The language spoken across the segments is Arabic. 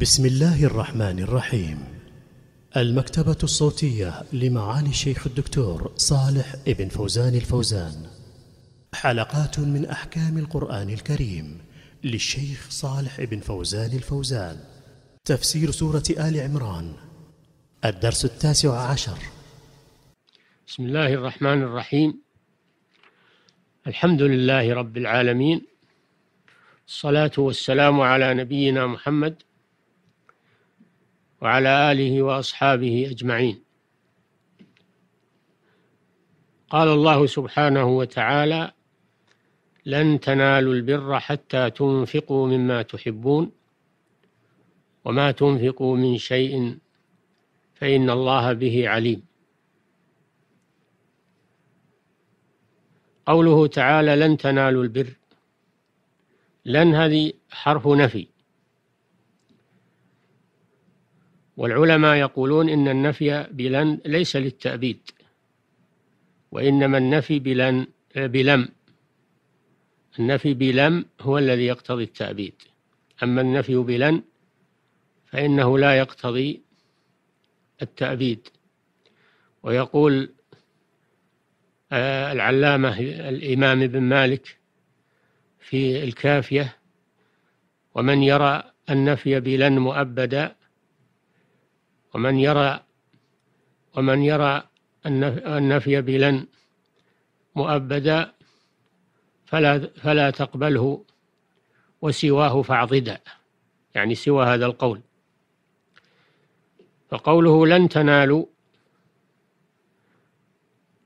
بسم الله الرحمن الرحيم المكتبة الصوتية لمعالي الشيخ الدكتور صالح ابن فوزان الفوزان حلقات من أحكام القرآن الكريم للشيخ صالح ابن فوزان الفوزان تفسير سورة آل عمران الدرس التاسع عشر بسم الله الرحمن الرحيم الحمد لله رب العالمين الصلاة والسلام على نبينا محمد وعلى آله وأصحابه أجمعين قال الله سبحانه وتعالى لن تنالوا البر حتى تنفقوا مما تحبون وما تنفقوا من شيء فإن الله به عليم قوله تعالى لن تنالوا البر لن هذه حرف نفي والعلماء يقولون إن النفي بلن ليس للتأبيد وإنما النفي بلن بلم النفي بلم هو الذي يقتضي التأبيد أما النفي بلن فإنه لا يقتضي التأبيد ويقول آه، العلامة الإمام ابن مالك في الكافية ومن يرى النفي بلن مؤبدا ومن يرى ومن يرى النفي بلن مؤبدا فلا, فلا تقبله وسواه فاعضدا يعني سوى هذا القول فقوله لن تنالوا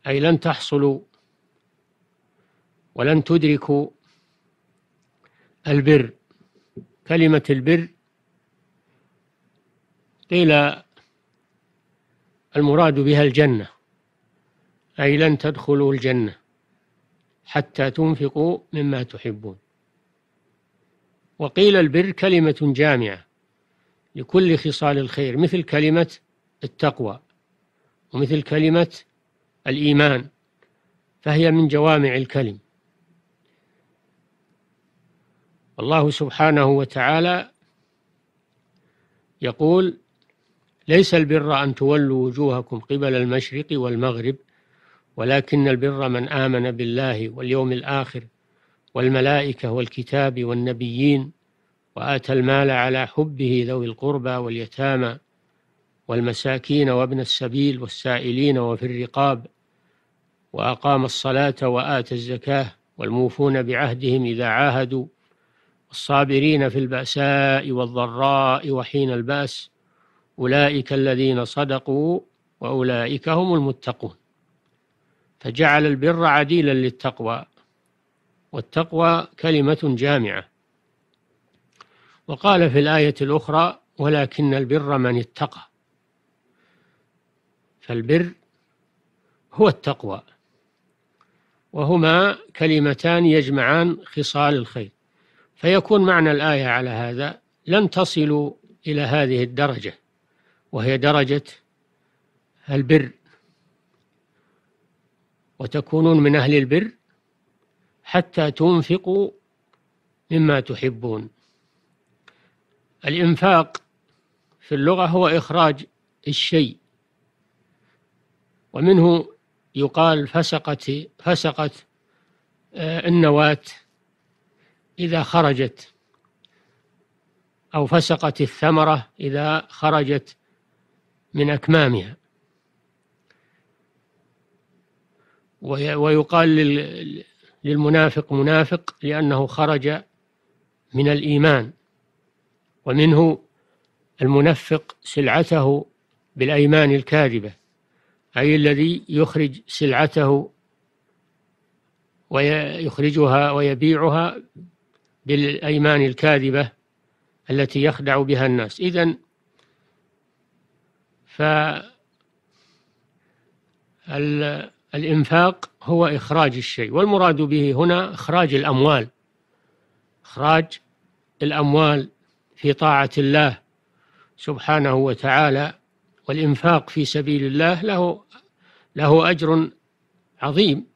أي لن تحصلوا ولن تدركوا البر كلمة البر قيل المراد بها الجنة أي لن تدخلوا الجنة حتى تنفقوا مما تحبون وقيل البر كلمة جامعة لكل خصال الخير مثل كلمة التقوى ومثل كلمة الإيمان فهي من جوامع الكلم الله سبحانه وتعالى يقول ليس البر أن تولوا وجوهكم قبل المشرق والمغرب ولكن البر من آمن بالله واليوم الآخر والملائكة والكتاب والنبيين وآتى المال على حبه ذوي القربى واليتامى والمساكين وابن السبيل والسائلين وفي الرقاب وأقام الصلاة وآتى الزكاة والموفون بعهدهم إذا عاهدوا الصابرين في البأساء والضراء وحين البأس أولئك الذين صدقوا وأولئك هم المتقون فجعل البر عديلا للتقوى والتقوى كلمة جامعة وقال في الآية الأخرى ولكن البر من اتقى فالبر هو التقوى وهما كلمتان يجمعان خصال الخير فيكون معنى الآية على هذا لن تصلوا إلى هذه الدرجة وهي درجة البر وتكونون من أهل البر حتى تنفقوا مما تحبون الإنفاق في اللغة هو إخراج الشيء ومنه يقال فسقت فسقت آه، النواة إذا خرجت أو فسقت الثمرة إذا خرجت من أكمامها ويقال للمنافق منافق لأنه خرج من الإيمان ومنه المنفق سلعته بالأيمان الكاذبة أي الذي يخرج سلعته ويخرجها ويبيعها بالأيمان الكاذبة التي يخدع بها الناس إذن فالإنفاق هو إخراج الشيء والمراد به هنا إخراج الأموال إخراج الأموال في طاعة الله سبحانه وتعالى والإنفاق في سبيل الله له له أجر عظيم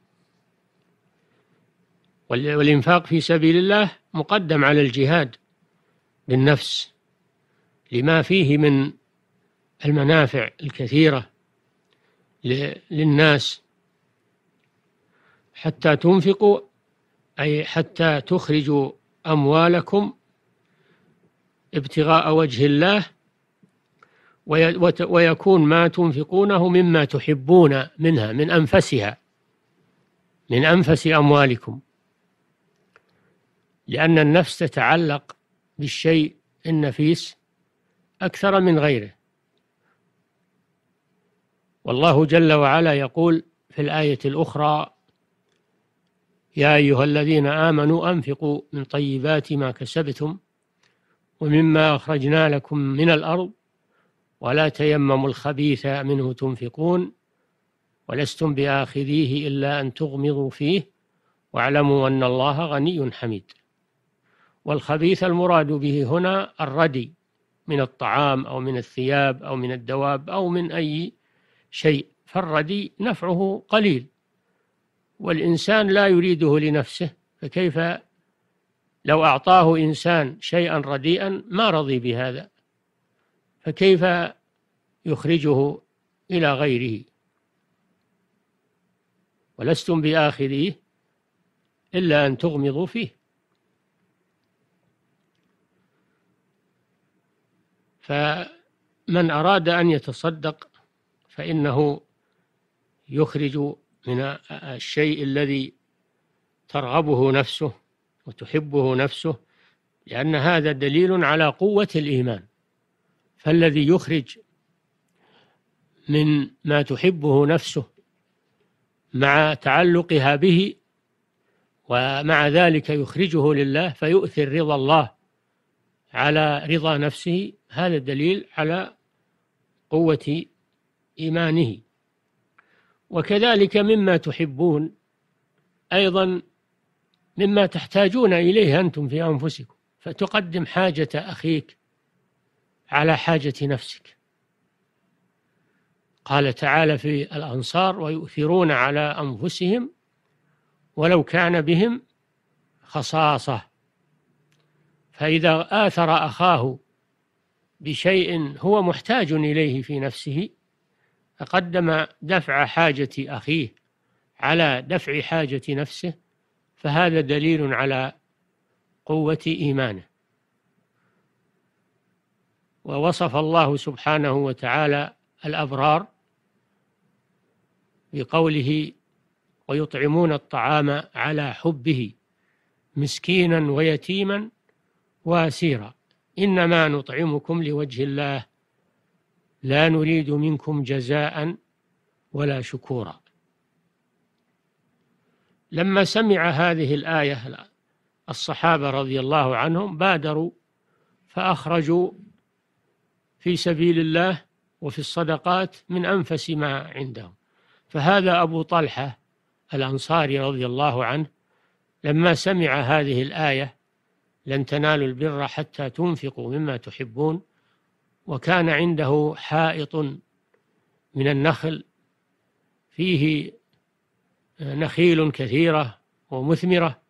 والإنفاق في سبيل الله مقدم على الجهاد بالنفس لما فيه من المنافع الكثيرة للناس حتى تنفقوا أي حتى تخرجوا أموالكم ابتغاء وجه الله ويكون ما تنفقونه مما تحبون منها من أنفسها من أنفس أموالكم لأن النفس تتعلق بالشيء النفيس أكثر من غيره والله جل وعلا يقول في الآية الأخرى يا أيها الذين آمنوا أنفقوا من طيبات ما كسبتم ومما أخرجنا لكم من الأرض ولا تيمموا الخبيث منه تنفقون ولستم بآخذيه إلا أن تغمضوا فيه واعلموا أن الله غني حميد والخبيث المراد به هنا الردي من الطعام أو من الثياب أو من الدواب أو من أي شيء فالردي نفعه قليل والإنسان لا يريده لنفسه فكيف لو أعطاه إنسان شيئا رديئا ما رضي بهذا فكيف يخرجه إلى غيره ولستم بآخذيه إلا أن تغمضوا فيه فمن أراد أن يتصدق فإنه يخرج من الشيء الذي ترغبه نفسه وتحبه نفسه لأن هذا دليل على قوة الإيمان فالذي يخرج من ما تحبه نفسه مع تعلقها به ومع ذلك يخرجه لله فيؤثر رضا الله على رضا نفسه هذا دليل على قوة إيمانه وكذلك مما تحبون أيضا مما تحتاجون إليه أنتم في أنفسكم فتقدم حاجة أخيك على حاجة نفسك قال تعالى في الأنصار ويؤثرون على أنفسهم ولو كان بهم خصاصة فإذا آثر أخاه بشيء هو محتاج إليه في نفسه فقدم دفع حاجة أخيه على دفع حاجة نفسه فهذا دليل على قوة إيمانه ووصف الله سبحانه وتعالى الأبرار بقوله ويطعمون الطعام على حبه مسكينا ويتيما واسيرا إنما نطعمكم لوجه الله لا نريد منكم جزاء ولا شكورا لما سمع هذه الآية الصحابة رضي الله عنهم بادروا فأخرجوا في سبيل الله وفي الصدقات من أنفس ما عندهم فهذا أبو طلحة الأنصاري رضي الله عنه لما سمع هذه الآية لن تنالوا البر حتى تنفقوا مما تحبون وكان عنده حائط من النخل فيه آه، نخيل كثيرة ومثمرة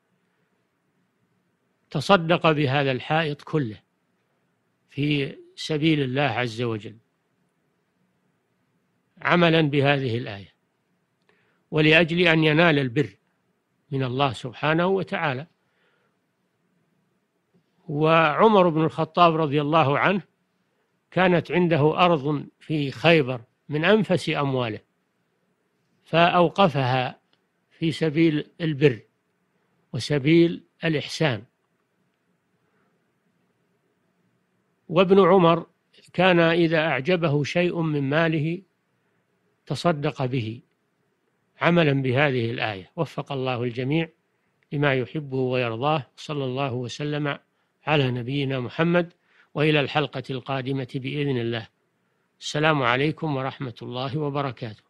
تصدق بهذا الحائط كله في سبيل الله عز وجل عملا بهذه الآية ولأجل أن ينال البر من الله سبحانه وتعالى وعمر بن الخطاب رضي الله عنه كانت عنده أرض في خيبر من أنفس أمواله فأوقفها في سبيل البر وسبيل الإحسان وابن عمر كان إذا أعجبه شيء من ماله تصدق به عملا بهذه الآية وفق الله الجميع لما يحبه ويرضاه صلى الله وسلم على نبينا محمد والى الحلقه القادمه باذن الله السلام عليكم ورحمه الله وبركاته